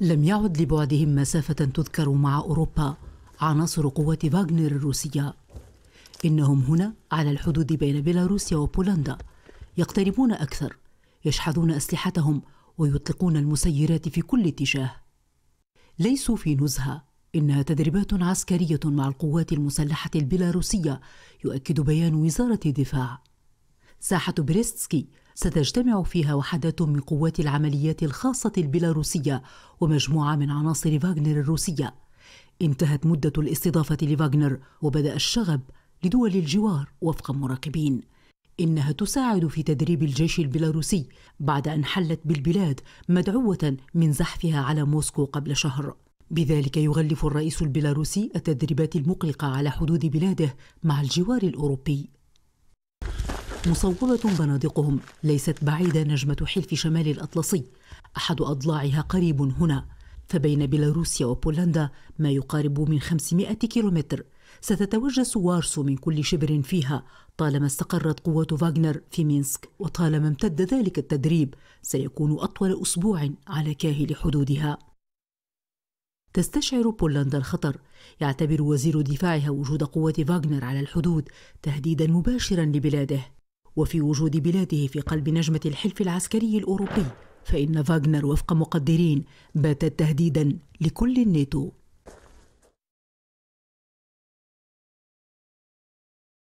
لم يعد لبعدهم مسافة تذكر مع أوروبا عناصر قوة فاغنر الروسية إنهم هنا على الحدود بين بيلاروسيا وبولندا يقتربون أكثر يشحذون أسلحتهم ويطلقون المسيرات في كل اتجاه ليسوا في نزهة إنها تدريبات عسكرية مع القوات المسلحة البيلاروسية يؤكد بيان وزارة الدفاع ساحة بريستسكي ستجتمع فيها وحدات من قوات العمليات الخاصة البيلاروسية ومجموعة من عناصر فاغنر الروسية انتهت مدة الاستضافة لفاغنر وبدأ الشغب لدول الجوار وفق مراقبين إنها تساعد في تدريب الجيش البيلاروسي بعد أن حلت بالبلاد مدعوة من زحفها على موسكو قبل شهر بذلك يغلف الرئيس البيلاروسي التدريبات المقلقة على حدود بلاده مع الجوار الأوروبي مصوبة بنادقهم ليست بعيدة نجمة حلف شمال الأطلسي أحد أضلاعها قريب هنا فبين بيلاروسيا وبولندا ما يقارب من 500 كيلومتر ستتوجس وارسو من كل شبر فيها طالما استقرت قوات فاغنر في مينسك وطالما امتد ذلك التدريب سيكون أطول أسبوع على كاهل حدودها تستشعر بولندا الخطر يعتبر وزير دفاعها وجود قوات فاغنر على الحدود تهديدا مباشرا لبلاده وفي وجود بلاده في قلب نجمة الحلف العسكري الأوروبي فإن فاغنر وفق مقدرين باتت تهديدا لكل الناتو